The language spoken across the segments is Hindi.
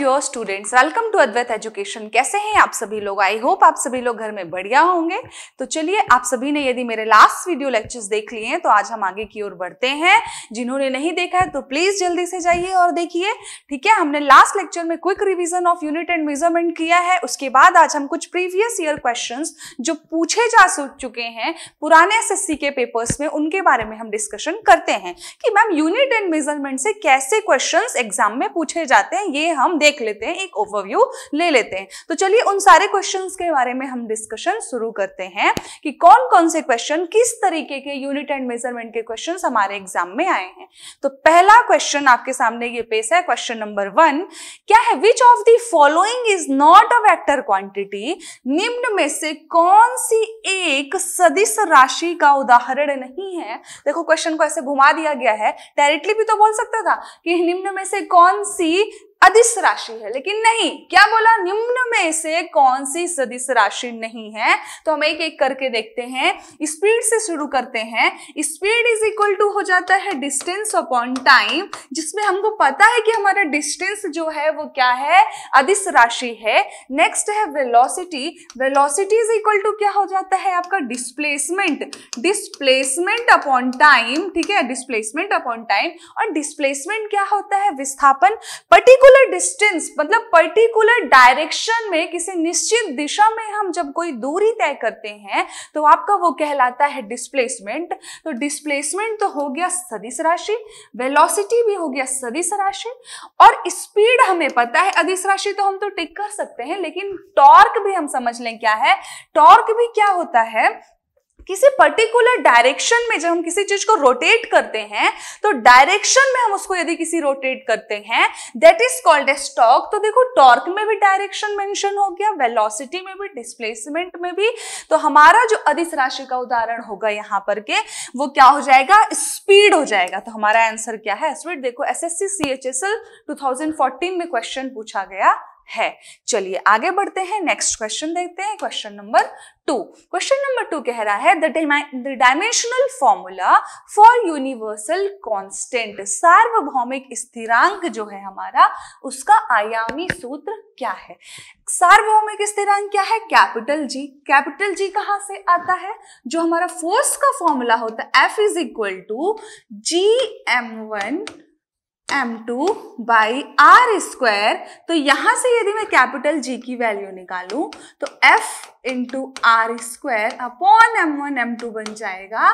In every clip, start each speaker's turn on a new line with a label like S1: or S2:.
S1: dear students welcome to Advait education कैसे हैं आप सभी लोग आई होप आप सभी लोग घर में बढ़िया होंगे तो चलिए आप सभी ने यदि मेरे लास्ट वीडियो लेक्चर्स देख लिए हैं तो आज हम आगे की ओर बढ़ते हैं जिन्होंने नहीं देखा है तो प्लीज जल्दी से जाइए और देखिए ठीक है हमने लास्ट लेक्चर में quick revision of unit and measurement किया है उसके बाद आज हम कुछ प्रीवियस ईयर क्वेश्चन जो पूछे जा चुके हैं पुराने एस के पेपर्स में उनके बारे में हम डिस्कशन करते हैं कि मैम यूनिट एंड मेजरमेंट से कैसे क्वेश्चन एग्जाम में पूछे जाते हैं ये हम देख देख लेते हैं एक ओवरव्यू ले लेते हैं तो चलिए उन सारे क्वेश्चन के बारे में हम डिस्कशन शुरू करते हैं कि कौन कौन से क्वेश्चन किस तरीके के यूनिट एंड मेजरमेंट के क्वेश्चन हमारे एग्जाम में आए हैं तो पहला क्वेश्चन आपके सामने ये पेश है क्वेश्चन नंबर वन क्या है which of the following is not a vector quantity निम्न में से कौन सी एक सदिश राशि का उदाहरण नहीं है देखो क्वेश्चन को ऐसे घुमा दिया गया है डायरेक्टली भी तो बोल सकता था कि निम्न में से कौन सी अदिश राशि है लेकिन नहीं क्या बोला निम्न में से कौन सी सदिश राशि नहीं है तो हम एक एक करके देखते हैं स्पीड से शुरू करते हैं स्पीड इज इक्वल टू हो जाता है डिस्टेंस अपॉन टाइम जिसमें हमको पता है कि हमारा डिस्टेंस जो है वो क्या है अदिश राशि है नेक्स्ट है velocity velocity is equal to क्या हो जाता है आपका डिस्प्लेसमेंट डिस्प्लेसमेंट अपॉन टाइम ठीक है डिस्प्लेसमेंट अपॉन टाइम और डिस्प्लेसमेंट क्या होता है विस्थापन पर्टिकुलर पर्टिकुलर डिस्टेंस मतलब पर्टिकुलर डायरेक्शन में किसी निश्चित दिशा में हम जब कोई दूरी तय करते हैं तो आपका वो कहलाता है डिस्प्लेसमेंट तो डिस्प्लेसमेंट तो हो गया सदिश राशि वेलोसिटी भी हो गया सदिश राशि और स्पीड हमें पता है अधिस राशि तो हम तो टिक कर सकते हैं लेकिन टॉर्क भी हम समझ लें क्या है टॉर्क भी क्या होता है किसी पर्टिकुलर डायरेक्शन में जब हम किसी चीज को रोटेट करते हैं तो डायरेक्शन में हम उसको यदि किसी रोटेट करते हैं that is called a stock तो देखो टॉर्क में भी डायरेक्शन मेंशन हो गया वेलोसिटी में भी डिस्प्लेसमेंट में भी तो हमारा जो अधिस राशि का उदाहरण होगा यहाँ पर के वो क्या हो जाएगा स्पीड हो जाएगा तो हमारा आंसर क्या है स्पीड देखो S S C C H S L two thousand fourteen में क्वेश्चन पूछा गया है चलिए आगे बढ़ते हैं नेक्स्ट क्वेश्चन देखते हैं question number two question number two कह रहा है the dimensional formula for universal constant सार्वभौमिक स्थिरांक जो है हमारा उसका आयामी सूत्र क्या है सार्वभौमिक स्थिरांक क्या है कैपिटल जी कैपिटल जी कहां से आता है जो हमारा फोर्स का फॉर्मूला होता है F is equal to G M one M two by R square तो यहां से यदि मैं कैपिटल जी की वैल्यू निकालू तो F into R square upon M one M two बन जाएगा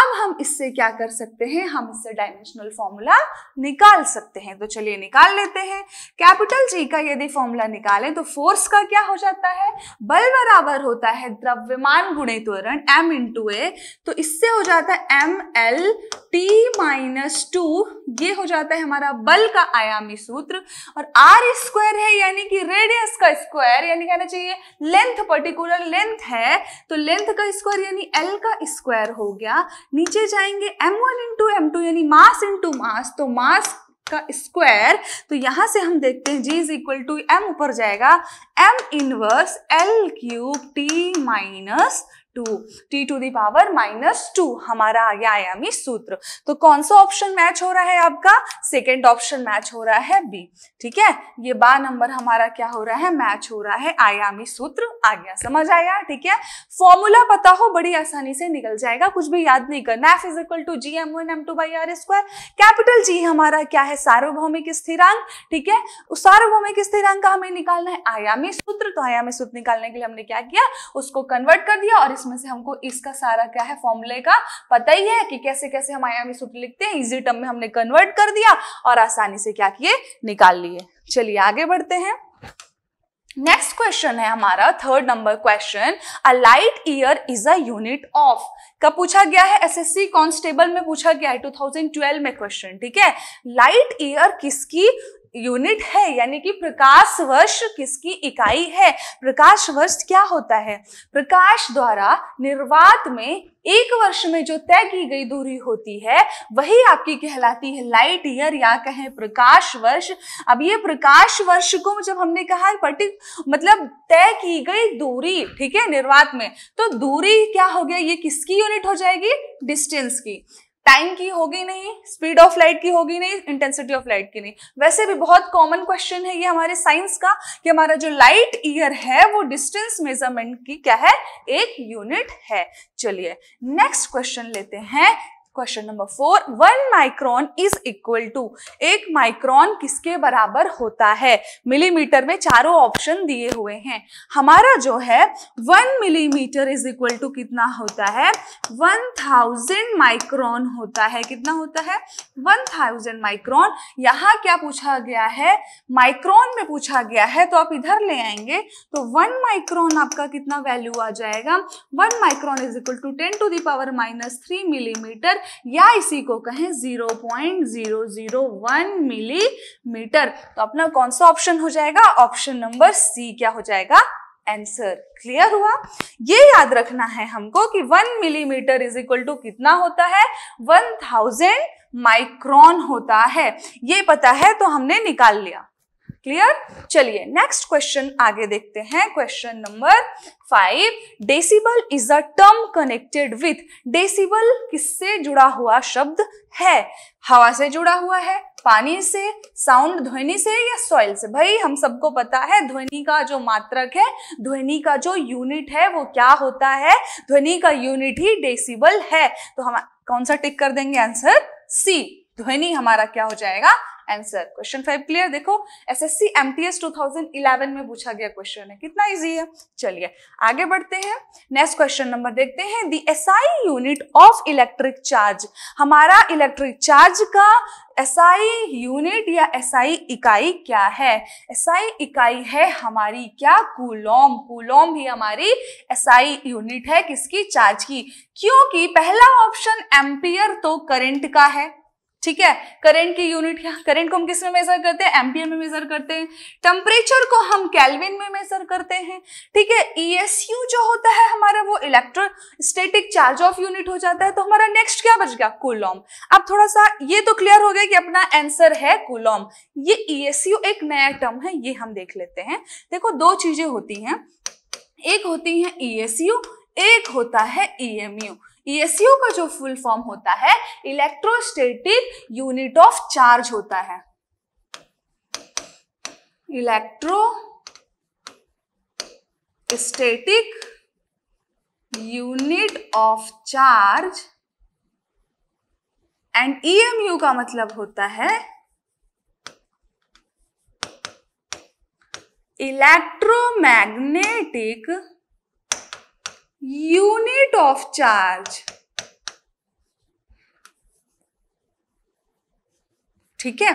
S1: अब हम इससे क्या कर सकते हैं हम इससे डायमेंशनल फॉर्मूला निकाल सकते हैं तो चलिए निकाल लेते हैं कैपिटल जी का यदि फॉर्मूला निकालें तो फोर्स का क्या हो जाता है बल बराबर होता है द्रव्यमान गुणे त्वरण एम इंटू ए तो इससे हो जाता है M L T minus two ये हो जाता है हमारा हमारा बल का आयामी सूत्र और आर स्क्वायर है यानी कि रेडियस का स्क्वायर यानी कहना चाहिए लेंथ पर्टिकुलर लेंथ है तो लेंथ का स्क्वायर यानी एल का स्क्वायर हो गया नीचे जाएंगे M one into M two यानी मास इंटू मास तो मास का स्क्वायर तो यहां से हम देखते हैं G is equal to M ऊपर जाएगा M inverse L cube T minus two T to the power minus two हमारा आ गया आयामी सूत्र तो कौन सा ऑप्शन मैच हो रहा है आपका सेकेंड ऑप्शन मैच हो रहा है बी ठीक है ये बार नंबर हमारा क्या हो रहा है मैच हो रहा है आयामी सूत्र आ गया समझ आया ठीक है फॉर्मूला पता हो बड़ी आसानी से निकल जाएगा कुछ भी याद नहीं करना F is equal to G M one M two by R square capital G हमारा क्या है सार्वभौमिक स्थिरांक ठीक है सार्वभौमिक स्थिरांक का हमें निकालना है आयामी सूत्र तो आयामी सूत्र निकालने के लिए हमने क्या किया उसको कन्वर्ट कर दिया और पार्ट्स में से हमको इसका सारा क्या है फॉर्मूले का पता ही है कि कैसे कैसे हम आयामी सूत्र लिखते हैं इजी टर्म में हमने कन्वर्ट कर दिया और आसानी से क्या किए निकाल लिए चलिए आगे बढ़ते हैं नेक्स्ट क्वेश्चन है हमारा third number question a light year is a unit of कब पूछा गया है एसएससी कांस्टेबल में पूछा गया है 2012 में क्वेश्चन ठीक है लाइट ईयर किसकी यूनिट है यानी कि प्रकाश वर्ष किसकी इकाई है प्रकाश वर्ष क्या होता है प्रकाश द्वारा निर्वात में एक वर्ष में जो तय की गई दूरी होती है वही आपकी कहलाती है लाइट ईयर या कहें प्रकाश वर्ष अब ये प्रकाश वर्ष को जब हमने कहा है मतलब तय की गई दूरी ठीक है निर्वात में तो दूरी क्या हो गया ये किसकी यूनिट हो जाएगी डिस्टेंस की टाइम की होगी नहीं स्पीड ऑफ लाइट की होगी नहीं इंटेंसिटी ऑफ लाइट की नहीं वैसे भी बहुत कॉमन क्वेश्चन है ये हमारे साइंस का कि हमारा जो लाइट ईयर है वो डिस्टेंस मेजरमेंट की क्या है एक यूनिट है चलिए नेक्स्ट क्वेश्चन लेते हैं question number four one micron is equal to एक माइक्रॉन किसके बराबर होता है मिलीमीटर में चारों ऑप्शन दिए हुए हैं हमारा जो है one millimetre is equal to कितना होता है वन थाउजेंड माइक्रोन होता है कितना होता है वन थाउजेंड माइक्रॉन यहाँ क्या पूछा गया है माइक्रोन में पूछा गया है तो आप इधर ले आएंगे तो वन माइक्रॉन आपका कितना वैल्यू आ जाएगा one micron is equal to ten to the power minus three millimetre या इसी को कहें 0.001 मिलीमीटर तो अपना कौन सा ऑप्शन हो जाएगा ऑप्शन नंबर सी क्या हो जाएगा आंसर क्लियर हुआ ये याद रखना है हमको कि one millimetre is equal to कितना होता है वन थाउजेंड माइक्रॉन होता है ये पता है तो हमने निकाल लिया क्लियर चलिए नेक्स्ट क्वेश्चन आगे देखते हैं question number five decibel is a term connected with decibel किससे जुड़ा हुआ शब्द है हवा से जुड़ा हुआ है पानी से साउंड ध्वनि से या सॉइल से भाई हम सबको पता है ध्वनि का जो मात्रक है ध्वनि का जो यूनिट है वो क्या होता है ध्वनि का यूनिट ही डेसिबल है तो हम कौन सा टिक कर देंगे आंसर सी ध्वनि हमारा क्या हो जाएगा आंसर क्वेश्चन फाइव क्लियर देखो एसएससी एमटीएस 2011 में पूछा गया क्वेश्चन है कितना इजी है चलिए आगे बढ़ते हैं नेक्स्ट क्वेश्चन नंबर देखते हैं the SI unit of electric charge हमारा इलेक्ट्रिक चार्ज का एसआई यूनिट या एसआई इकाई क्या है एसआई इकाई है हमारी क्या कूलोम कूलोम ही हमारी एसआई यूनिट है किसकी चार्ज की क्योंकि पहला ऑप्शन एम्पियर तो करंट का है ठीक है करंट की यूनिट क्या करंट को हम किस में मेजर करते हैं एम्पियर में मेजर करते हैं टेम्परेचर को हम कैलविन में मेजर करते हैं ठीक है ईएसयू e जो होता है हमारा वो electrostatic charge of unit हो जाता है तो हमारा नेक्स्ट क्या बच गया कोलॉम अब थोड़ा सा ये तो क्लियर हो गया कि अपना आंसर है कोलॉम ये ईएसयू e एक नया टर्म है ये हम देख लेते हैं देखो दो चीजें होती हैं एक होती है ईएसयू e एक होता है ईएमयू ईएसयू e का जो फुल फॉर्म होता है इलेक्ट्रोस्टेटिक यूनिट ऑफ चार्ज होता है electrostatic unit of charge and EMU का मतलब होता है इलेक्ट्रोमैग्नेटिक यूनिट ऑफ चार्ज ठीक है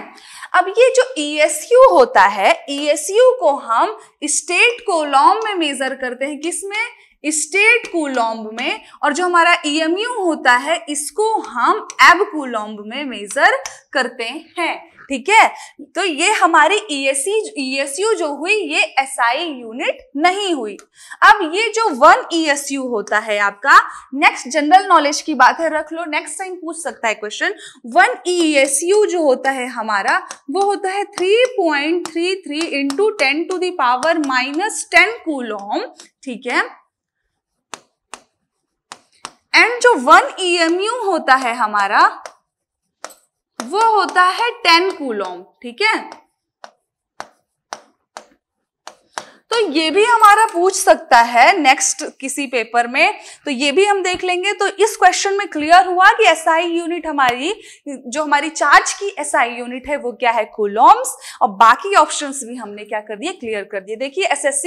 S1: अब ये जो ESU होता है ESU को हम स्टेट कोलॉम में मेजर करते हैं किसमें स्टेट कोलॉम्ब में और जो हमारा ईएमयू e होता है इसको हम एब कोलॉम्ब में मेजर करते हैं ठीक है तो ये हमारी ईएससी e ईएसयू e जो हुई ये एसआई यूनिट नहीं हुई अब ये जो वन ईएसयू e होता है आपका नेक्स्ट जनरल नॉलेज की बात है रख लो नेक्स्ट टाइम पूछ सकता है क्वेश्चन वन ईएसयू जो होता है हमारा वो होता है three point three three into ten to the power minus ten coulomb ठीक है एंड जो वन ई होता है हमारा वो होता है टेन कूलोम ठीक है तो ये भी हमारा पूछ सकता है नेक्स्ट किसी पेपर में तो ये भी हम देख लेंगे तो इस क्वेश्चन में क्लियर हुआ कि एसआई यूनिट हमारी जो हमारी चार्ज की एसआई यूनिट है वो क्या है कोलोम्स और बाकी ऑप्शन भी हमने क्या कर दिए क्लियर कर दिए देखिए S S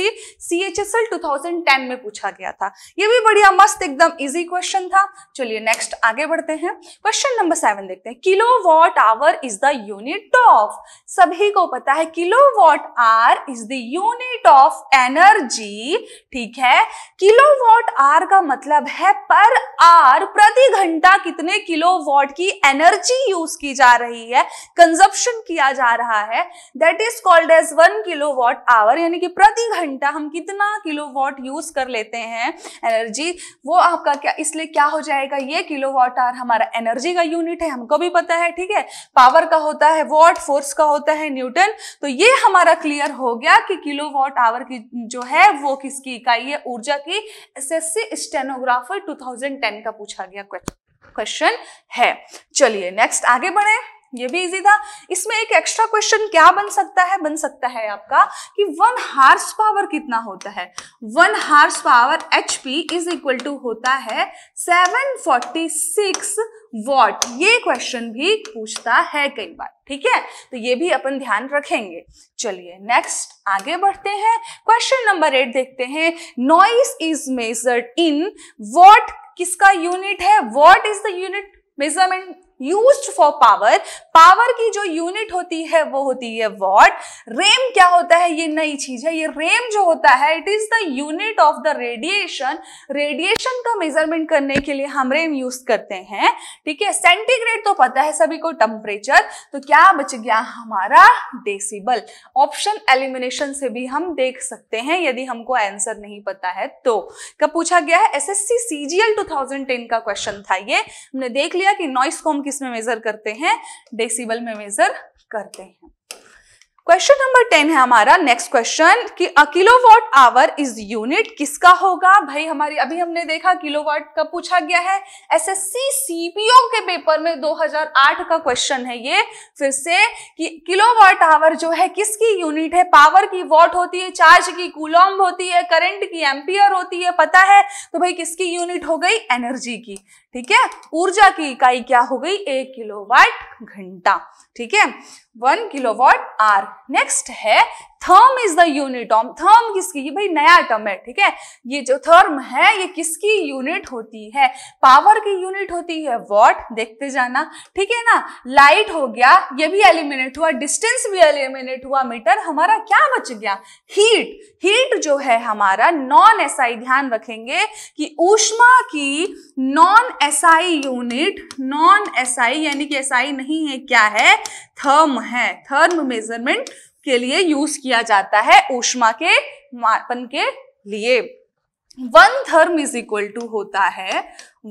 S1: C H S L two thousand ten में पूछा गया था ये भी बढ़िया मस्त एकदम इजी क्वेश्चन था चलिए नेक्स्ट आगे बढ़ते हैं क्वेश्चन नंबर सेवन देखते हैं kilowatt hour is the unit of सभी को पता है kilowatt hour is the unit of of energy ठीक है किलोवाट आर का मतलब है पर आर प्रति घंटा कितने किलोवाट की एनर्जी यूज की जा रही है कंजप्शन किया जा रहा है that is called as one kilowatt hour यानी कि प्रति घंटा हम कितना किलोवाट यूज कर लेते हैं एनर्जी वो आपका क्या इसलिए क्या हो जाएगा ये किलोवाट आर हमारा एनर्जी का यूनिट है हमको भी पता है ठीक है पावर का होता है वॉट फोर्स का होता है न्यूटन तो ये हमारा क्लियर हो गया कि किलोवाट आवर पावर की जो है वो किसकी इकाई है ऊर्जा की एसएससी स्टेनोग्राफर 2010 का पूछा गया क्वेश्चन है चलिए नेक्स्ट आगे बढ़े ये भी इजी था इसमें एक एक्स्ट्रा क्वेश्चन क्या बन सकता है बन सकता है आपका कि वन हार्स पावर कितना होता है one horsepower H P is equal to होता है 746 वॉट ये क्वेश्चन भी पूछता है कई बार ठीक है तो ये भी अपन ध्यान रखेंगे चलिए नेक्स्ट आगे बढ़ते हैं क्वेश्चन नंबर एट देखते हैं noise is measured in watt किसका यूनिट है watt is the unit measurement used for power power की जो यूनिट होती है वो होती है वॉट रेम क्या होता है ये नई चीज है ये रेम जो होता है it is the unit of the radiation radiation का मेजरमेंट करने के लिए हम रेम यूज करते हैं ठीक है सेंटीग्रेड तो पता है सभी को टेम्परेचर तो क्या बच गया हमारा डेसिबल ऑप्शन एलिमिनेशन से भी हम देख सकते हैं यदि हमको आंसर नहीं पता है तो कब पूछा गया है सी सीजीएल टेन का क्वेश्चन था ये हमने देख लिया कि नॉइस कॉम की किस में मेजर करते हैं डेसिबल में मेजर करते हैं क्वेश्चन नंबर टेन है हमारा नेक्स्ट क्वेश्चन कि a watt hour is unit किसका होगा भाई हमारी अभी हमने देखा किलो वॉट का पूछा गया है एस एसएससी सीपीओ के पेपर में 2008 का क्वेश्चन है ये फिर से कि किलो वॉट आवर जो है किसकी यूनिट है पावर की वॉट होती है चार्ज की कूलॉम्ब होती है करंट की एम्पियर होती है पता है तो भाई किसकी यूनिट हो गई एनर्जी की ठीक है ऊर्जा की इकाई क्या हो गई एक किलो घंटा ठीक है वन किलोवाट आर नेक्स्ट है therm is the ohm therm किसकी ये भाई नया टर्म है ठीक है ये जो थर्म है ये किसकी यूनिट होती है पावर की यूनिट होती है वॉट देखते जाना ठीक है ना लाइट हो गया ये भी एलिमिनेट हुआ डिस्टेंस भी एलिमिनेट हुआ मीटर हमारा क्या बच गया हीट हीट जो है हमारा नॉन एसआई ध्यान रखेंगे कि ऊष्मा की non SI unit non SI यानी कि एसआई नहीं है क्या है थर्म है थर्म मेजरमेंट के लिए यूज किया जाता है ऊष्मा के मापन के लिए one therm is equal to होता है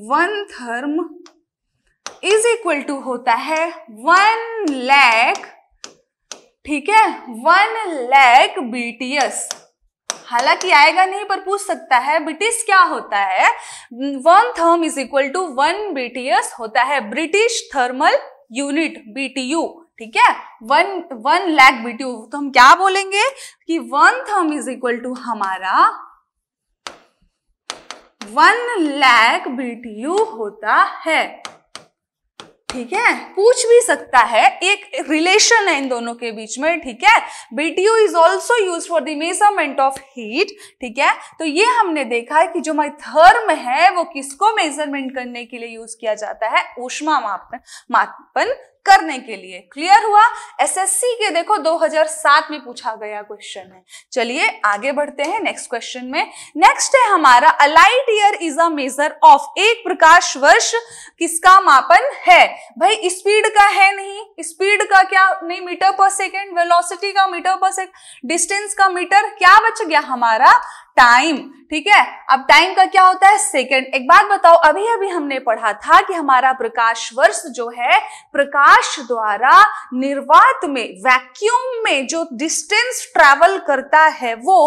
S1: one therm is equal to होता है वन लैक ठीक है वन लैक बीटीएस हालांकि आएगा नहीं पर पूछ सकता है ब्रिटिश क्या होता है one therm is equal to one BTS होता है ब्रिटिश थर्मल यूनिट बीटीयू ठीक है वन वन लैख बी तो हम क्या बोलेंगे कि one therm is equal to हमारा वन लैख बी होता है ठीक है पूछ भी सकता है एक रिलेशन है इन दोनों के बीच में ठीक है BTU is also use for the measurement of heat ठीक है तो ये हमने देखा है कि जो हमारी थर्म है वो किसको मेजरमेंट करने के लिए यूज किया जाता है ऊष्मा मापन मापन करने के लिए क्लियर हुआ एसएससी के देखो 2007 में पूछा गया क्वेश्चन है चलिए आगे बढ़ते हैं नेक्स्ट क्वेश्चन में नेक्स्ट है हमारा a light year is a measure of एक प्रकाश वर्ष किसका मापन है भाई स्पीड का है नहीं स्पीड का क्या नहीं मीटर पर सेकेंड वेलोसिटी का मीटर पर सेकेंड डिस्टेंस का मीटर क्या बच गया हमारा टाइम ठीक है अब टाइम का क्या होता है सेकंड एक बात बताओ अभी अभी हमने पढ़ा था कि हमारा प्रकाश वर्ष जो है प्रकाश द्वारा निर्वात में वैक्यूम में जो डिस्टेंस ट्रेवल करता है वो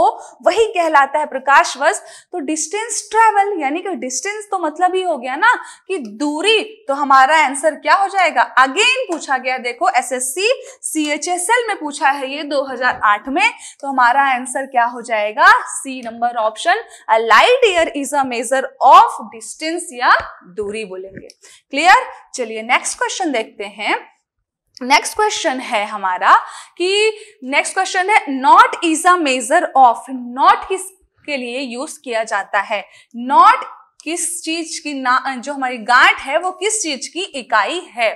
S1: वही कहलाता है प्रकाश वर्ष तो डिस्टेंस ट्रेवल यानी कि डिस्टेंस तो मतलब ही हो गया ना कि दूरी तो हमारा आंसर क्या हो जाएगा अगेन पूछा गया देखो एस एस में पूछा है ये दो में तो हमारा आंसर क्या हो जाएगा C number number option a light year is a measure of distance या दूरी बोलेंगे क्लियर चलिए नेक्स्ट क्वेश्चन देखते हैं नेक्स्ट क्वेश्चन है हमारा कि नेक्स्ट क्वेश्चन है knot is a measure of knot किस के लिए यूज किया जाता है नॉट किस चीज की ना जो हमारी गांठ है वो किस चीज की इकाई है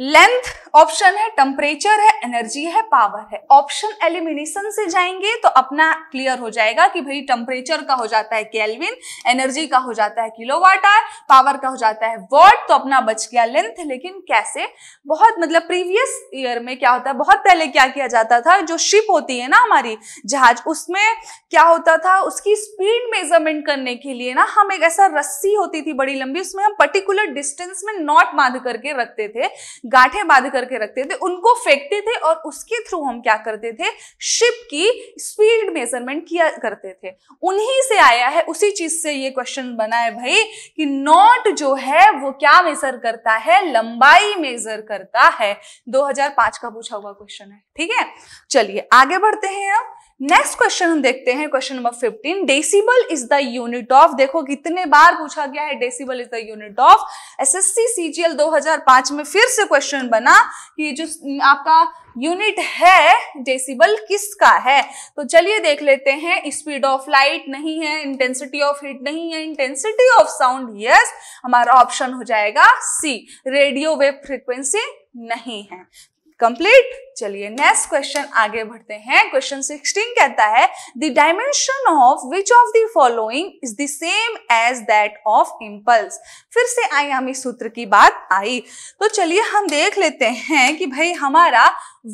S1: लेंथ ऑप्शन है टेम्परेचर है एनर्जी है पावर है ऑप्शन एलिमिनेशन से जाएंगे तो अपना क्लियर हो जाएगा कि भाई टेम्परेचर का हो जाता है केल्विन एनर्जी का हो जाता है किलोवाट आर पावर का हो जाता है वॉट तो अपना बच गया लेंथ लेकिन कैसे बहुत मतलब प्रीवियस ईयर में क्या होता है बहुत पहले क्या किया जाता था जो शिप होती है ना हमारी जहाज उसमें क्या होता था उसकी स्पीड मेजरमेंट करने के लिए ना हम एक ऐसा रस्सी होती थी बड़ी लंबी उसमें हम पर्टिकुलर डिस्टेंस में नॉट बांध करके रखते थे गांठे बांध करके रखते थे उनको फेंकते थे और उसके थ्रू हम क्या करते थे शिप की स्पीड मेजरमेंट किया करते थे उन्हीं से आया है उसी चीज से ये क्वेश्चन बना है भाई कि नॉट जो है वो क्या मेजर करता है लंबाई मेजर करता है 2005 का पूछा हुआ क्वेश्चन है ठीक है चलिए आगे बढ़ते हैं हम नेक्स्ट क्वेश्चन हम देखते हैं question number 15 decibel is the unit of देखो कितने बार पूछा गया है decibel is the unit of SSC CGL 2005 में फिर से क्वेश्चन बना कि जो आपका यूनिट है डेसिबल किसका है तो चलिए देख लेते हैं स्पीड ऑफ लाइट नहीं है इंटेंसिटी ऑफ हिट नहीं है इंटेंसिटी ऑफ साउंड यस हमारा ऑप्शन हो जाएगा सी रेडियो वेब फ्रिक्वेंसी नहीं है कंप्लीट चलिए नेक्स्ट क्वेश्चन आगे बढ़ते हैं क्वेश्चन 16 कहता है the dimension of which of the following is the same as that of impulse फिर से आयामी सूत्र की बात आई तो चलिए हम देख लेते हैं कि भाई हमारा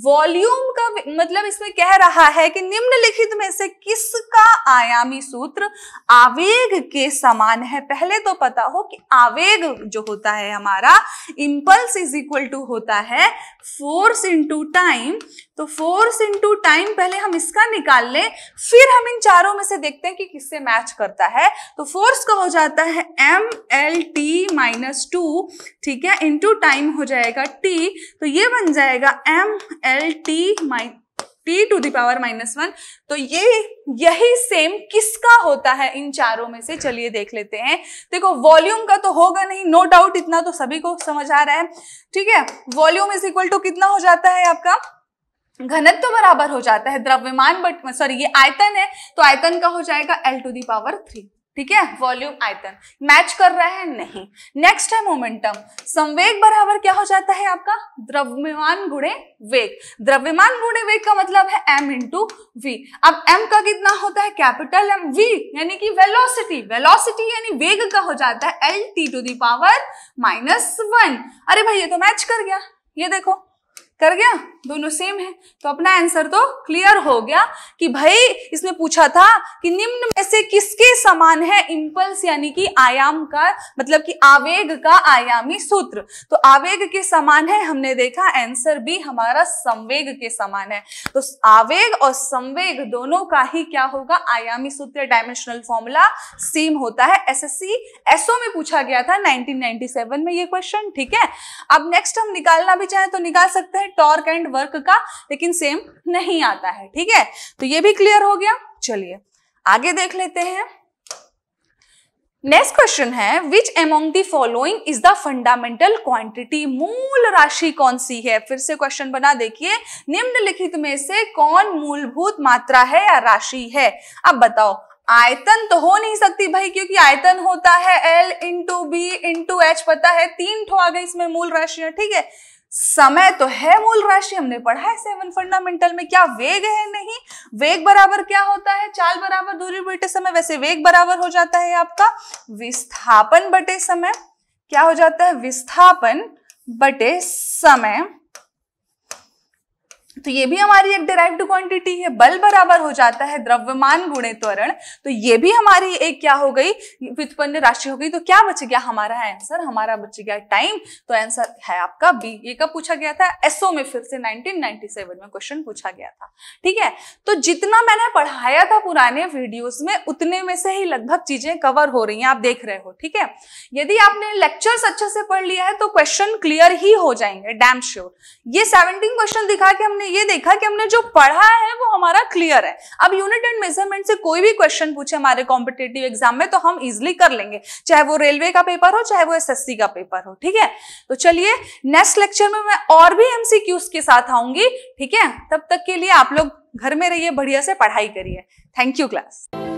S1: वॉल्यूम का मतलब इसमें कह रहा है कि निम्नलिखित में से किसका आयामी सूत्र आवेग के समान है पहले तो पता हो कि आवेग जो होता है हमारा इंपल्स इज इक्वल टू होता है फोर फोर्स इंटू टाइम तो फोर्स इंटू टाइम पहले हम इसका निकाल लें फिर हम इन चारों में से देखते हैं कि किससे मैच करता है तो फोर्स का हो जाता है M L T minus two ठीक है इंटू टाइम हो जाएगा टी तो ये बन जाएगा M L T minus T to the power minus one तो ये यही सेम किसका होता है इन चारों में से चलिए देख लेते हैं देखो वॉल्यूम का तो होगा नहीं नो no डाउट इतना तो सभी को समझ आ रहा है ठीक है वॉल्यूम इज इक्वल टू कितना हो जाता है आपका घनत्व तो बराबर हो जाता है द्रव्यमान बट सॉरी ये आयतन है तो आयतन का हो जाएगा एल टू दावर थ्री ठीक है वॉल्यूम आयतन मैच कर रहे हैं नहीं नेक्स्ट है मोमेंटम संवेग बराबर क्या हो जाता है आपका द्रव्यमान गुणे वेग द्रव्यमान गुणे वेग का मतलब है m इंटू वी अब m का कितना होता है कैपिटल m v यानी कि वेलोसिटी वेलोसिटी यानी वेग का हो जाता है L T to the power minus one अरे भाई ये तो मैच कर गया ये देखो कर गया दोनों सेम है तो अपना आंसर तो क्लियर हो गया कि भाई इसमें पूछा था कि निम्न में से किसके समान है इंपल्स यानी कि आयाम का मतलब कि आवेग का आयामी सूत्र तो आवेग के समान है हमने देखा आंसर भी हमारा संवेग के समान है तो आवेग और संवेग दोनों का ही क्या होगा आयामी सूत्र डायमेंशनल फॉर्मूला सेम होता है एस सी एसओ में पूछा गया था नाइनटीन में ये क्वेश्चन ठीक है अब नेक्स्ट हम निकालना भी चाहें तो निकाल सकते हैं टॉर्क एंड वर्क का लेकिन सेम नहीं आता है ठीक है तो ये भी क्लियर हो गया चलिए आगे देख लेते हैं नेक्स्ट क्वेश्चन है which among the following is the fundamental quantity मूल राशि कौन सी है फिर से क्वेश्चन बना देखिए निम्नलिखित में से कौन मूलभूत मात्रा है या राशि है अब बताओ आयतन तो हो नहीं सकती भाई क्योंकि आयतन होता है L into B into H पता है तीन ठो आ गए इसमें मूल राशि ठीक है समय तो है मूल राशि हमने पढ़ा है सेवन फंडामेंटल में क्या वेग है नहीं वेग बराबर क्या होता है चाल बराबर दूरी बटे समय वैसे वेग बराबर हो जाता है आपका विस्थापन बटे समय क्या हो जाता है विस्थापन बटे समय तो ये भी हमारी एक डिराइव्ड क्वांटिटी है बल बराबर हो जाता है द्रव्यमान गुणे त्वरण तो ये भी हमारी एक क्या हो गई व्युत्पन्न राशि हो गई तो क्या बच गया हमारा आंसर हमारा बच गया टाइम तो आंसर है आपका बी ये कब पूछा गया था एसओ में फिर से 1997 में क्वेश्चन पूछा गया था ठीक है तो जितना मैंने पढ़ाया था पुराने वीडियो में उतने में से ही लगभग चीजें कवर हो रही हैं आप देख रहे हो ठीक है यदि आपने लेक्चर्स अच्छे से पढ़ लिया है तो क्वेश्चन क्लियर ही हो जाएंगे डैम श्योर ये सेवनटीन क्वेश्चन दिखा के हमने ये देखा कि हमने जो पढ़ा है वो हमारा क्लियर है अब यूनिट एंड मेजरमेंट से कोई भी क्वेश्चन पूछे हमारे कॉम्पिटेटिव एग्जाम में तो हम इजिली कर लेंगे चाहे वो रेलवे का पेपर हो चाहे वो एस का पेपर हो ठीक है तो चलिए नेक्स्ट लेक्चर में मैं और भी एमसीक्यूज के साथ आऊंगी ठीक है तब तक के लिए आप लोग घर में रहिए बढ़िया से पढ़ाई करिए थैंक यू क्लास